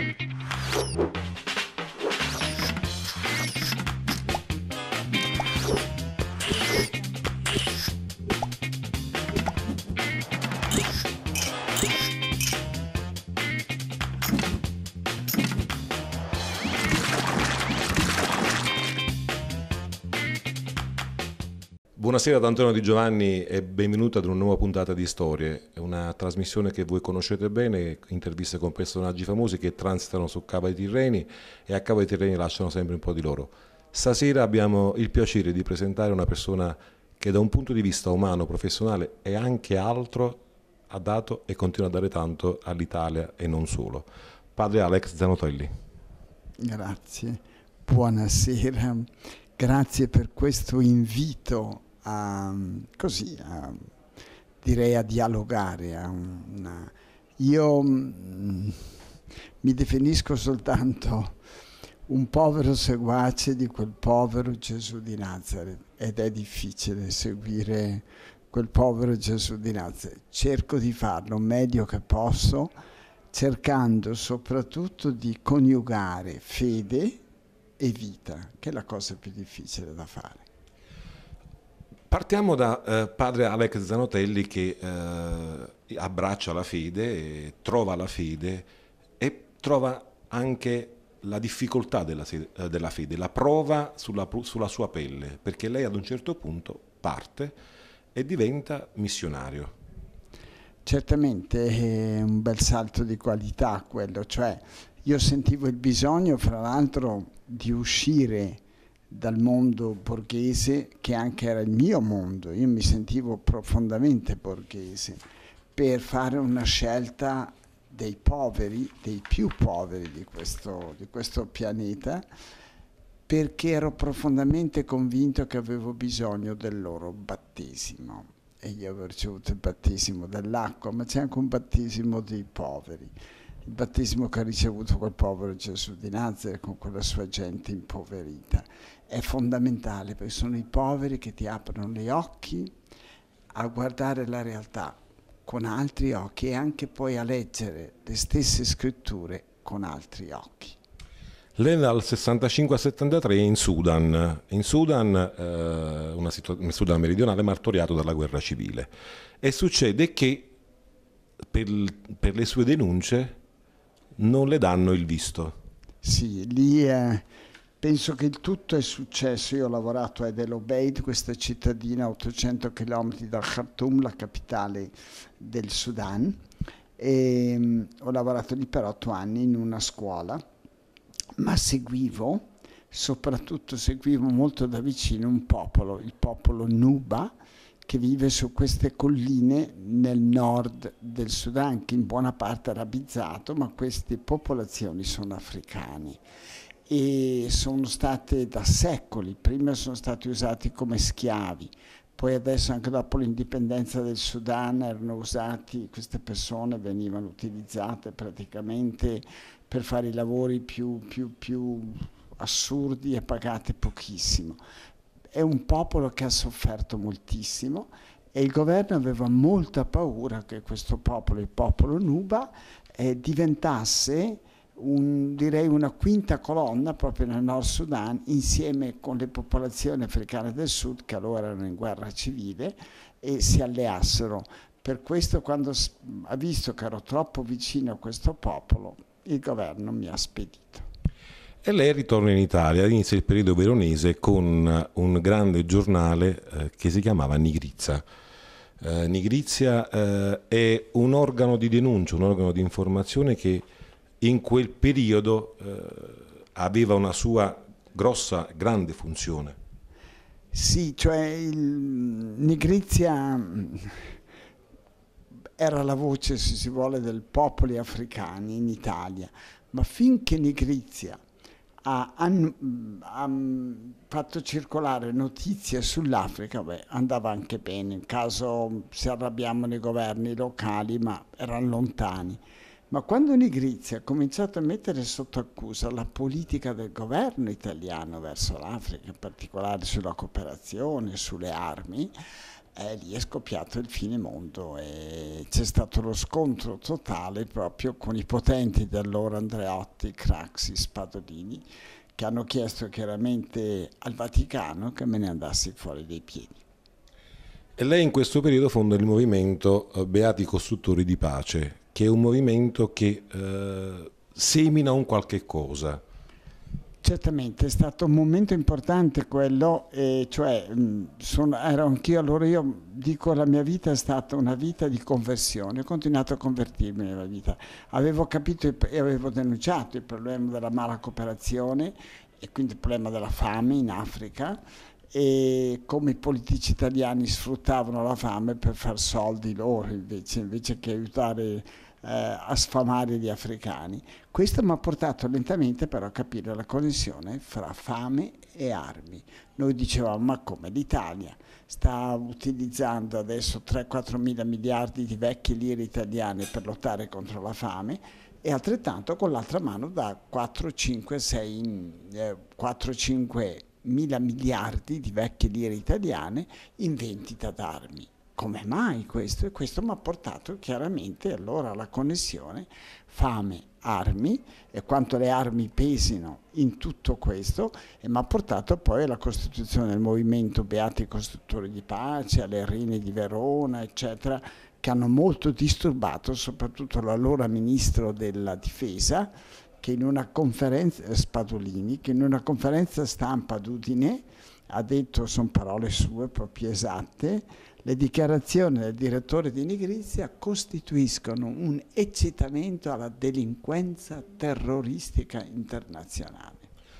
フッ。Buonasera ad Antonio Di Giovanni e benvenuto ad una nuova puntata di Storie, una trasmissione che voi conoscete bene, interviste con personaggi famosi che transitano su Cava dei Tirreni e a Cava dei Tirreni lasciano sempre un po' di loro. Stasera abbiamo il piacere di presentare una persona che da un punto di vista umano, professionale e anche altro ha dato e continua a dare tanto all'Italia e non solo. Padre Alex Zanotelli. Grazie, buonasera, grazie per questo invito a, ehm, così, a, ehm, direi a dialogare. A una... Io mh, mm, mi definisco soltanto un povero seguace di quel povero Gesù di Nazareth ed è difficile seguire quel povero Gesù di Nazareth. Cerco di farlo meglio che posso, cercando soprattutto di coniugare fede e vita, che è la cosa più difficile da fare. Partiamo da eh, padre Alex Zanotelli che eh, abbraccia la fede, trova la fede e trova anche la difficoltà della, eh, della fede, la prova sulla, sulla, sua pelle, perché lei ad un certo punto parte e diventa missionario. Certamente è un bel salto di qualità quello, cioè io sentivo il bisogno fra l'altro di uscire dal mondo borghese, che anche era il mio mondo, io mi sentivo profondamente borghese, per fare una scelta dei poveri, dei più poveri di questo, di questo pianeta, perché ero profondamente convinto che avevo bisogno del loro battesimo. E io avevo ricevuto il battesimo dell'acqua, ma c'è anche un battesimo dei poveri il battesimo che ha ricevuto quel povero Gesù di Nazareth con quella sua gente impoverita è fondamentale perché sono i poveri che ti aprono gli occhi a guardare la realtà con altri occhi e anche poi a leggere le stesse scritture con altri occhi. Lei dal 65 al 73 è in Sudan, in Sudan, eh, una situ- Sudan meridionale martoriato dalla guerra civile e succede che per, per, le sue denunce non le danno il visto. Sì, lì eh, penso che il tutto è successo. Io ho lavorato a Edel Obeid, questa cittadina a 800 km da Khartoum, la capitale del Sudan, e ehm, ho lavorato lì per otto anni in una scuola, ma seguivo, soprattutto seguivo molto da vicino un popolo, il popolo Nuba, che vive su queste colline nel nord del Sudan, che in buona parte è arabizzato, ma queste popolazioni sono africane e sono state da secoli, prima sono stati usati come schiavi, poi adesso anche dopo l'indipendenza del Sudan erano usati, queste persone venivano utilizzate praticamente per fare i lavori più, più, più assurdi e pagate pochissimo. È un popolo che ha sofferto moltissimo e il governo aveva molta paura che questo popolo, il popolo Nuba, eh, diventasse un, direi una quinta colonna proprio nel Nord Sudan insieme con le popolazioni africane del Sud che allora erano in guerra civile e si alleassero. Per questo quando ha visto che ero troppo vicino a questo popolo il governo mi ha spedito. E lei ritorna in Italia, inizia il periodo veronese con un grande giornale eh, che si chiamava Nigrizia. Eh, Nigrizia eh, è un organo di denuncia, un organo di informazione che in quel periodo eh, aveva una sua grossa, grande funzione. Sì, cioè il Nigrizia mm, era la voce, se si vuole, del popoli africani in Italia, ma finché Nigrizia ha, mm, ha mm, fatto circolare notizie sull'Africa, andava anche bene, in caso si arrabbiamo nei governi locali, ma erano lontani ma quando Nigrizia ha cominciato a mettere sotto accusa la politica del governo italiano verso l'Africa, in particolare sulla cooperazione, sulle armi, eh, lì è scoppiato il fine mondo e c'è stato lo scontro totale proprio con i potenti di allora Andreotti, Craxi, Spadolini, che hanno chiesto chiaramente al Vaticano che me ne andassi fuori dei piedi. E lei in questo periodo fonda il movimento eh, Beati Costruttori di Pace, che è un movimento che eh, semina un qualche cosa. Certamente, è stato un momento importante quello, e cioè mm, sono, ero anch'io, allora io dico la mia vita è stata una vita di conversione, ho continuato a convertirmi nella vita. Avevo capito e avevo denunciato il problema della mala cooperazione e quindi il problema della fame in Africa e come i politici italiani sfruttavano la fame per far soldi loro invece, invece che aiutare eh, a sfamare gli africani. Questo mi ha portato lentamente però a capire la connessione fra fame e armi. Noi dicevamo ma come l'Italia sta utilizzando adesso 3-4 mila miliardi di vecchie lire italiane per lottare contro la fame e altrettanto con l'altra mano da 4-5-6 4-5 mila miliardi di vecchie lire italiane in vendita d'armi. Come mai questo? E questo mi ha portato chiaramente allora alla connessione fame-armi e quanto le armi pesino in tutto questo e mi ha portato poi alla costituzione del movimento Beati Costruttori di Pace, alle Rine di Verona, eccetera, che hanno molto disturbato soprattutto l'allora ministro della difesa che in una conferenza, eh, Spadolini, che in una conferenza stampa ad Udine ha detto, sono parole sue proprio esatte, le dichiarazioni del direttore di Nigrizia costituiscono un eccitamento alla delinquenza terroristica internazionale.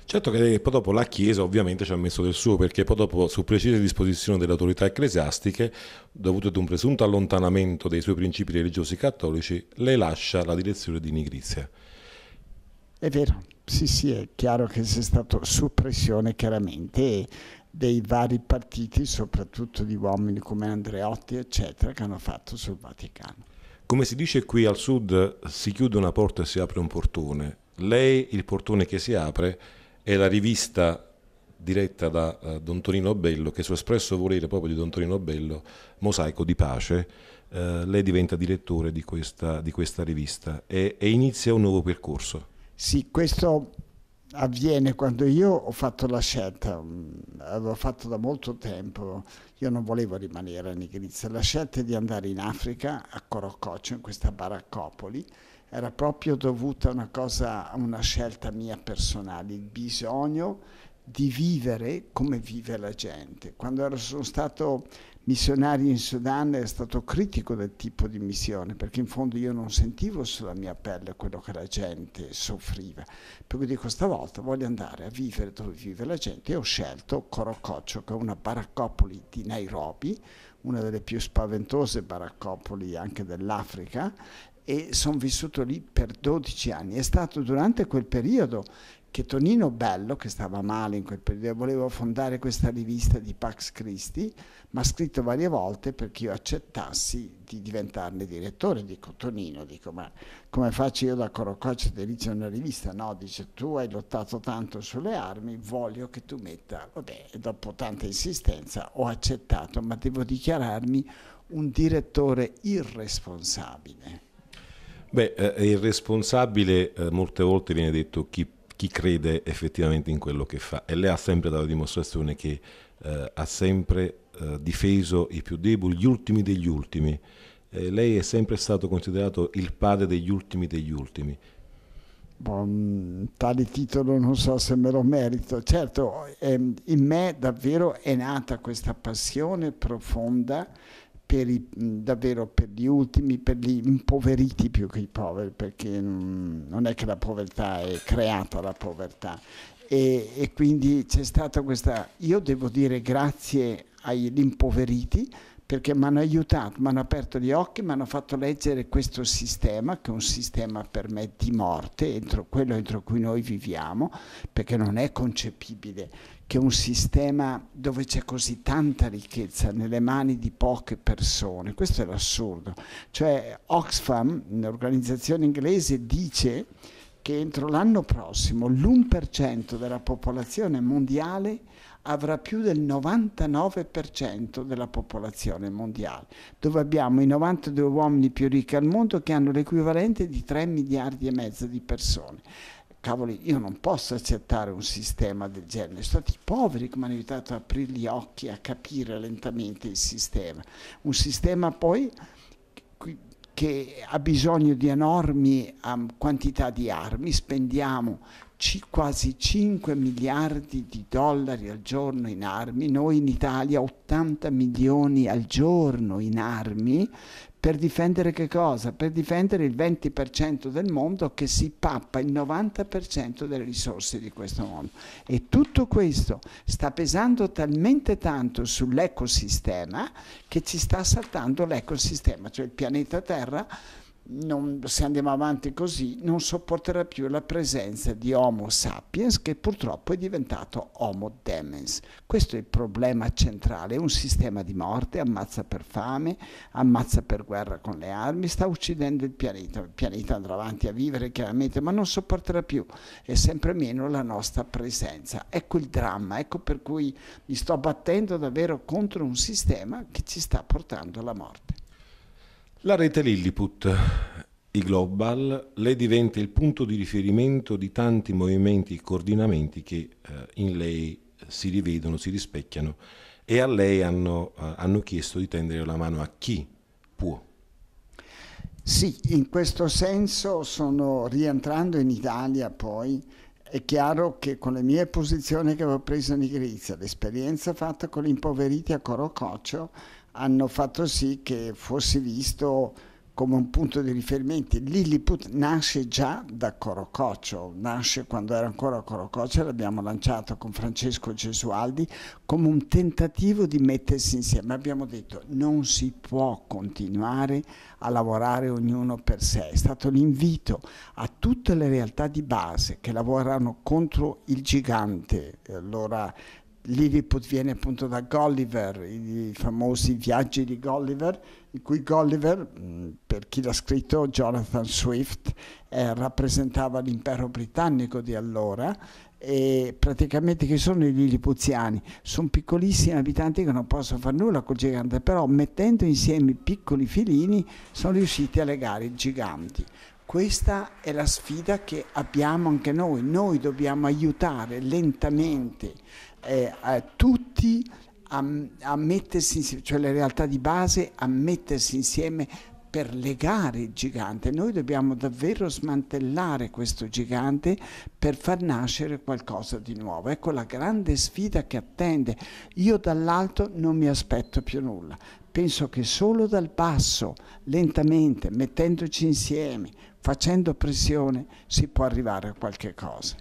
Certo che poi dopo la Chiesa ovviamente ci ha messo del suo perché poi dopo su precise disposizioni delle autorità ecclesiastiche, dovuto ad un presunto allontanamento dei suoi principi religiosi cattolici, le lascia la direzione di Nigrizia. È vero, sì sì, è chiaro che c'è stata soppressione chiaramente dei vari partiti, soprattutto di uomini come Andreotti, eccetera, che hanno fatto sul Vaticano. Come si dice qui al sud, si chiude una porta e si apre un portone. Lei, il portone che si apre, è la rivista diretta da uh, Don Torino Bello, che su espresso volere proprio di Don Torino Bello, Mosaico di Pace, uh, lei diventa direttore di questa, di questa rivista e, e inizia un nuovo percorso. Sì, questo avviene quando io ho fatto la scelta, l'ho mm, fatto da molto tempo, io non volevo rimanere a Nigrizia, la scelta di andare in Africa, a Corococcio, in questa baraccopoli, era proprio dovuta a una, cosa, a una scelta mia personale, il bisogno di vivere come vive la gente. Quando ero, sono stato missionario in Sudan è stato critico del tipo di missione, perché in fondo io non sentivo sulla mia pelle quello che la gente soffriva. Per cui dico, stavolta voglio andare a vivere dove vive la gente e ho scelto Corococcio, che è una baraccopoli di Nairobi, una delle più spaventose baraccopoli anche dell'Africa, e sono vissuto lì per 12 anni. È stato durante quel periodo che Tonino Bello, che stava male in quel periodo, voleva fondare questa rivista di Pax Christi, ma ha scritto varie volte perché io accettassi di diventarne direttore. Dico, Tonino, dico, ma come faccio io da Corococcio ad dirigere una rivista? No, dice, tu hai lottato tanto sulle armi, voglio che tu metta... Vabbè, dopo tanta insistenza ho accettato, ma devo dichiararmi un direttore irresponsabile. Beh, eh, irresponsabile eh, molte volte viene detto chi chi crede effettivamente in quello che fa. E lei ha sempre dato dimostrazione che eh, ha sempre eh, difeso i più deboli, gli ultimi degli ultimi. Eh, lei è sempre stato considerato il padre degli ultimi degli ultimi. Bon, mm, tale titolo non so se me lo merito. Certo, ehm, in me davvero è nata questa passione profonda per i, davvero per gli ultimi, per gli impoveriti più che i poveri, perché non è che la povertà è creata la povertà. E, e quindi c'è stata questa, io devo dire grazie agli impoveriti perché mi hanno aiutato, mi hanno aperto gli occhi, mi hanno fatto leggere questo sistema, che è un sistema per me di morte, entro quello entro cui noi viviamo, perché non è concepibile che un sistema dove c'è così tanta ricchezza nelle mani di poche persone, questo è l'assurdo. Cioè Oxfam, un'organizzazione inglese, dice che entro l'anno prossimo l'1% della popolazione mondiale avrà più del 99% della popolazione mondiale, dove abbiamo i 92 uomini più ricchi al mondo che hanno l'equivalente di 3 miliardi e mezzo di persone. Cavoli, io non posso accettare un sistema del genere. Sono stati i poveri che mi hanno aiutato a aprire gli occhi, a capire lentamente il sistema. Un sistema poi che ha bisogno di enormi um, quantità di armi, spendiamo quasi 5 miliardi di dollari al giorno in armi, noi in Italia 80 milioni al giorno in armi, per difendere che cosa? Per difendere il 20% del mondo che si pappa il 90% delle risorse di questo mondo. E tutto questo sta pesando talmente tanto sull'ecosistema che ci sta saltando l'ecosistema, cioè il pianeta Terra non, se andiamo avanti così, non sopporterà più la presenza di Homo sapiens che purtroppo è diventato Homo demens. Questo è il problema centrale, è un sistema di morte, ammazza per fame, ammazza per guerra con le armi, sta uccidendo il pianeta, il pianeta andrà avanti a vivere chiaramente, ma non sopporterà più e sempre meno la nostra presenza. Ecco il dramma, ecco per cui mi sto battendo davvero contro un sistema che ci sta portando alla morte. La rete Lilliput, i Global, lei diventa il punto di riferimento di tanti movimenti e coordinamenti che eh, in lei si rivedono, si rispecchiano e a lei hanno, eh, hanno chiesto di tendere la mano a chi può. Sì, in questo senso sono rientrando in Italia poi, è chiaro che con le mie posizioni che avevo preso in Igrizia, l'esperienza fatta con gli impoveriti a Corococcio, hanno fatto sì che fosse visto come un punto di riferimento. Lilliput nasce già da Corococcio, nasce quando era ancora Corococcio, l'abbiamo lanciato con Francesco Gesualdi come un tentativo di mettersi insieme. Abbiamo detto non si può continuare a lavorare ognuno per sé. È stato l'invito a tutte le realtà di base che lavorano contro il gigante, eh, allora Lilliput viene appunto da Gulliver, i famosi viaggi di Gulliver, in cui Gulliver, mm, per chi l'ha scritto, Jonathan Swift, eh, rappresentava l'impero britannico di allora e praticamente chi sono i lillipuziani? Sono piccolissimi abitanti che non possono fare nulla col gigante, però mettendo insieme i piccoli filini sono riusciti a legare i giganti. Questa è la sfida che abbiamo anche noi. Noi dobbiamo aiutare lentamente eh, a tutti a, a mettersi, cioè le realtà di base, a mettersi insieme per legare il gigante. Noi dobbiamo davvero smantellare questo gigante per far nascere qualcosa di nuovo. Ecco la grande sfida che attende. Io dall'alto non mi aspetto più nulla. Penso che solo dal basso, lentamente, mettendoci insieme, facendo pressione si può arrivare a qualche cosa.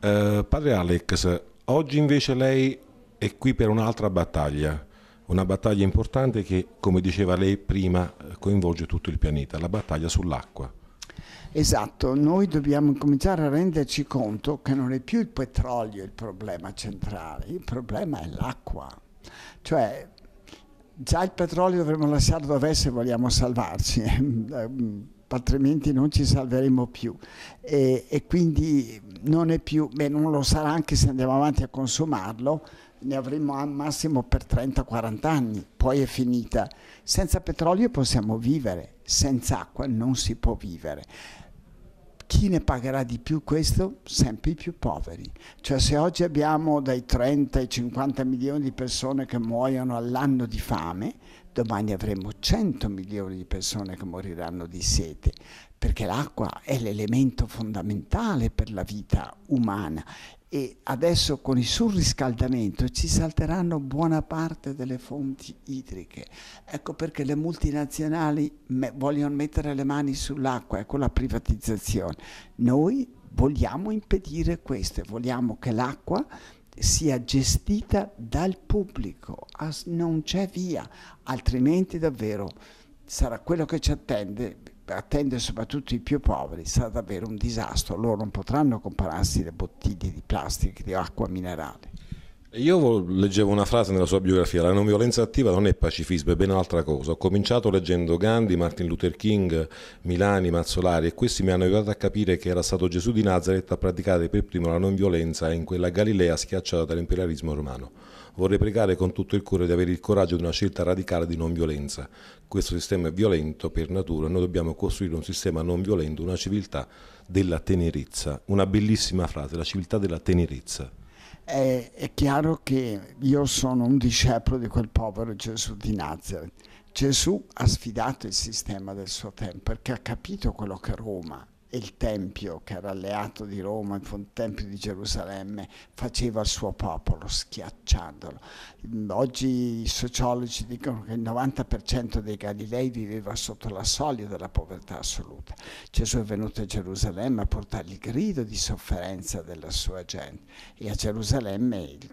Eh, padre Alex, oggi invece lei è qui per un'altra battaglia, una battaglia importante che, come diceva lei prima, coinvolge tutto il pianeta, la battaglia sull'acqua. Esatto, noi dobbiamo cominciare a renderci conto che non è più il petrolio il problema centrale, il problema è l'acqua. Cioè, già il petrolio dovremmo lasciarlo dove è se vogliamo salvarci, eh, altrimenti non ci salveremo più e, e quindi non è più, beh, non lo sarà anche se andiamo avanti a consumarlo, ne avremo al massimo per 30-40 anni, poi è finita. Senza petrolio possiamo vivere, senza acqua non si può vivere chi ne pagherà di più questo? Sempre i più poveri. Cioè se oggi abbiamo dai 30 ai 50 milioni di persone che muoiono all'anno di fame, domani avremo 100 milioni di persone che moriranno di sete, perché l'acqua è l'elemento fondamentale per la vita umana e adesso con il surriscaldamento ci salteranno buona parte delle fonti idriche. Ecco perché le multinazionali me vogliono mettere le mani sull'acqua e con la privatizzazione. Noi vogliamo impedire questo, vogliamo che l'acqua sia gestita dal pubblico, non c'è via, altrimenti davvero sarà quello che ci attende attende soprattutto i più poveri sarà davvero un disastro. Loro non potranno comprarsi le bottiglie di plastica di acqua minerale. Io leggevo una frase nella sua biografia, la non violenza attiva non è pacifismo, è ben altra cosa. Ho cominciato leggendo Gandhi, Martin Luther King, Milani, Mazzolari e questi mi hanno aiutato a capire che era stato Gesù di Nazareth a praticare per primo la non violenza in quella Galilea schiacciata dall'imperialismo romano. Vorrei pregare con tutto il cuore di avere il coraggio di una scelta radicale di non violenza. Questo sistema è violento per natura, noi dobbiamo costruire un sistema non violento, una civiltà della tenerezza. Una bellissima frase, la civiltà della tenerezza. È, è chiaro che io sono un discepolo di quel povero Gesù di Nazareth. Gesù ha sfidato il sistema del suo tempo perché ha capito quello che Roma il Tempio, che era alleato di Roma, il Tempio di Gerusalemme, faceva il suo popolo, schiacciandolo. Oggi i sociologi dicono che il 90% dei Galilei viveva sotto la soglia della povertà assoluta. Gesù è venuto a Gerusalemme a portare il grido di sofferenza della sua gente e a Gerusalemme il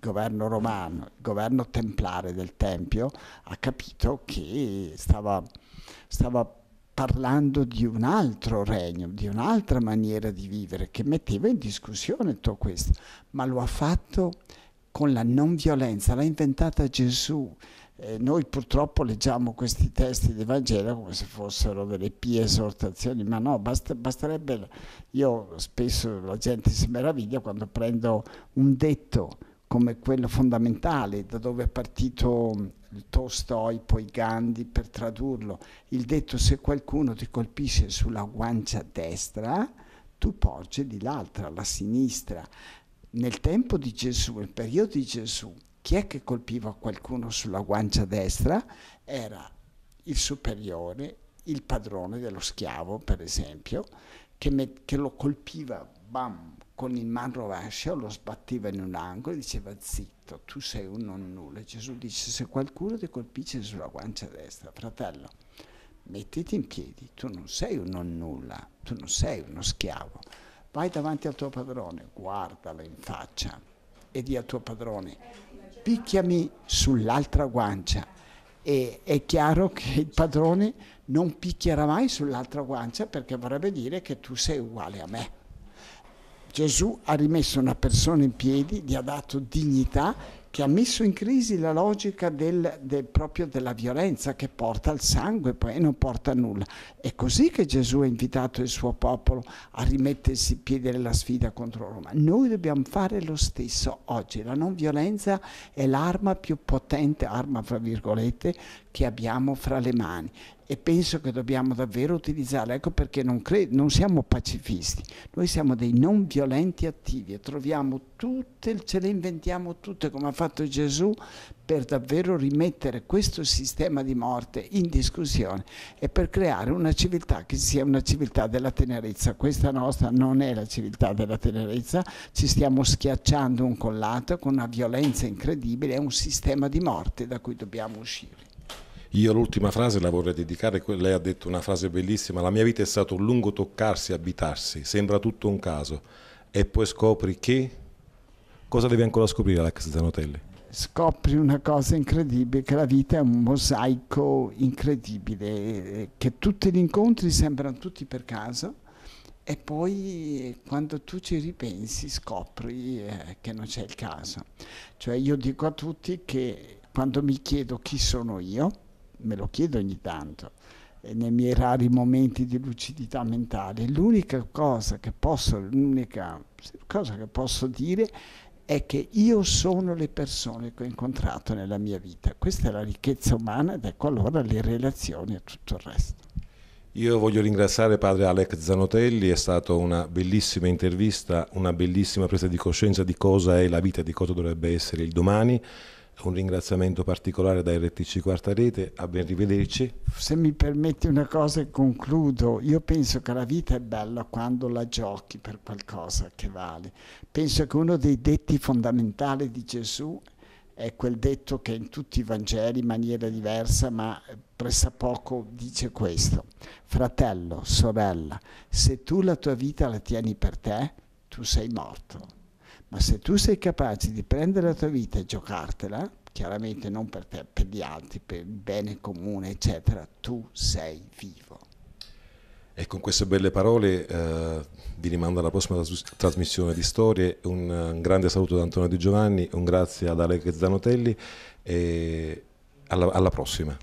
governo romano, il governo templare del Tempio, ha capito che stava, stava parlando di un altro regno, di un'altra maniera di vivere che metteva in discussione tutto questo, ma lo ha fatto con la non violenza, l'ha inventata Gesù. Eh, noi purtroppo leggiamo questi testi del Vangelo come se fossero delle pie esortazioni, ma no, bast- basterebbe, io spesso la gente si meraviglia quando prendo un detto come quello fondamentale da dove è partito Tolstoi, poi Gandhi, per tradurlo, il detto se qualcuno ti colpisce sulla guancia destra, tu porgili l'altra, la sinistra. Nel tempo di Gesù, nel periodo di Gesù, chi è che colpiva qualcuno sulla guancia destra? Era il superiore, il padrone dello schiavo, per esempio, che, me, che lo colpiva bam, con il man rovescio lo sbatteva in un angolo e diceva zitto, tu sei un non nulla. Gesù dice se qualcuno ti colpisce sulla guancia destra, fratello, mettiti in piedi, tu non sei un non nulla, tu non sei uno schiavo. Vai davanti al tuo padrone, guardalo in faccia e di al tuo padrone, picchiami sull'altra guancia. E è chiaro che il padrone non picchierà mai sull'altra guancia perché vorrebbe dire che tu sei uguale a me. Gesù ha rimesso una persona in piedi, gli ha dato dignità, che ha messo in crisi la logica del, del, proprio della violenza che porta al sangue poi, e non porta a nulla. È così che Gesù ha invitato il suo popolo a rimettersi in piedi nella sfida contro Roma. Noi dobbiamo fare lo stesso oggi. La non violenza è l'arma più potente, arma fra virgolette, che abbiamo fra le mani e penso che dobbiamo davvero utilizzarla. Ecco perché non, non siamo pacifisti, noi siamo dei non violenti attivi e troviamo tutte, ce le inventiamo tutte come ha fatto Gesù per davvero rimettere questo sistema di morte in discussione e per creare una civiltà che sia una civiltà della tenerezza. Questa nostra non è la civiltà della tenerezza, ci stiamo schiacciando un collato con una violenza incredibile, è un sistema di morte da cui dobbiamo uscire. Io l'ultima frase la vorrei dedicare, lei ha detto una frase bellissima, la mia vita è stato un lungo toccarsi, abitarsi, sembra tutto un caso e poi scopri che... Cosa devi ancora scoprire Alex Zanotelli? Scopri una cosa incredibile, che la vita è un mosaico incredibile, che tutti gli incontri sembrano tutti per caso e poi quando tu ci ripensi scopri eh, che non c'è il caso. Cioè io dico a tutti che quando mi chiedo chi sono io, me lo chiedo ogni tanto, eh, nei miei rari momenti di lucidità mentale, l'unica cosa che posso, l'unica cosa che posso dire è che io sono le persone che ho incontrato nella mia vita. Questa è la ricchezza umana ed ecco allora le relazioni e tutto il resto. Io voglio ringraziare padre Alec Zanotelli, è stata una bellissima intervista, una bellissima presa di coscienza di cosa è la vita, di cosa dovrebbe essere il domani un ringraziamento particolare da RTC Quarta Rete, a ben rivederci. Se mi permetti una cosa e concludo, io penso che la vita è bella quando la giochi per qualcosa che vale. Penso che uno dei detti fondamentali di Gesù è quel detto che in tutti i Vangeli in maniera diversa, ma pressappoco dice questo. Fratello, sorella, se tu la tua vita la tieni per te, tu sei morto ma se tu sei capace di prendere la tua vita e giocartela, chiaramente non per te, per gli altri, per il bene comune, eccetera, tu sei vivo. E con queste belle parole eh, vi rimando alla prossima trasmissione di storie, un, un, eh, grande saluto da Antonio Di Giovanni, un grazie ad Alec Zanotelli e alla, alla prossima.